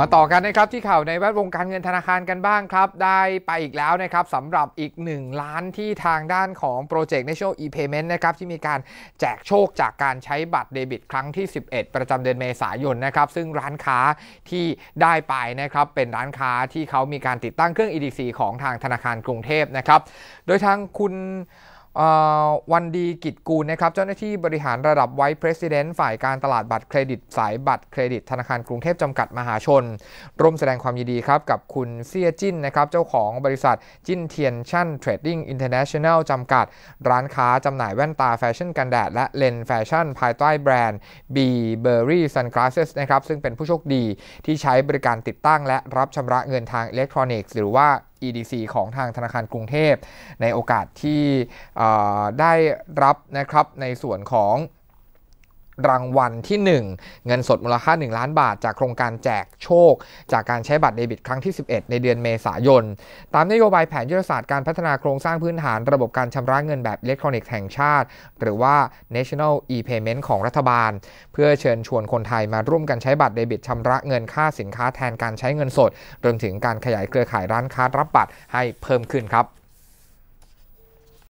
มาต่อกันนะครับที่ข่าวในแวดวงการเงินธนาคารกันบ้างครับได้ไปอีกแล้วนะครับสำหรับอีก 1 ล้านที่ทางด้านของโปรเจกต์ National e-payment นะครับที่มีการแจกโชคจากการใช้บัตรเดบิตครั้งที่ 11 ประจำเดือนเมษายนนะครับซึ่งร้านค้าที่ได้ไปนะครับเป็นร้านค้าที่เขามีการติดตั้งเครื่อง EDC ของทางธนาคารกรุงเทพนะครับโดยทางคุณวันดีกิจกูลนะครับเจ้าหน้าที่บริหารระดับไว้พรสิดเนนฝ่ายการตลาดบัตรเครดิต สายบัตรเครดิตธนาคารกรุงเทพจำกัดมหาชน ร่วมแสดงความยินดีครับกับคุณเซียจิ้นนะครับเจ้าของบริษัทจินเทียนชั่นเทรดดิ้งอินเตอร์เนชั่นแนลจำกัดร้านค้าจำหน่ายแว่นตาแฟชั่นกันแดด และเลนส์แฟชั่นภายใต้แบรนด์ B ร์รี่ซันคลาสเซสนะครับซึ่งเป็นผู้โชคดีที่ใช้บริการติดตั้ง และรับชำระเงินทางอิเล็กทรอนิกส์ หรือว่า EDC ของทางธนาคารกรุงเทพในโอกาสที่ได้รับนะครับในส่วนของรางวัลที่ 1 เงินสดมูลค่า 1 ล้านบาทจากโครงการแจกโชคจากการใช้บัตรเดบิตครั้งที่11 ในเดือนเมษายน ตามนโยบายแผนยุทธศาสตร์การพัฒนาโครงสร้างพื้นฐานระบบการชำระเงินแบบอิเล็กทรอนิกส์แห่งชาติ หรือว่า National e-payment ของรัฐบาล เพื่อเชิญชวนคนไทยมาร่วมกันใช้บัตรเดบิตชำระเงินค่าสินค้าแทนการใช้เงินสดรวมถึงการขยายเครือข่ายร้านค้ารับบัตรให้เพิ่มขึ้นครับ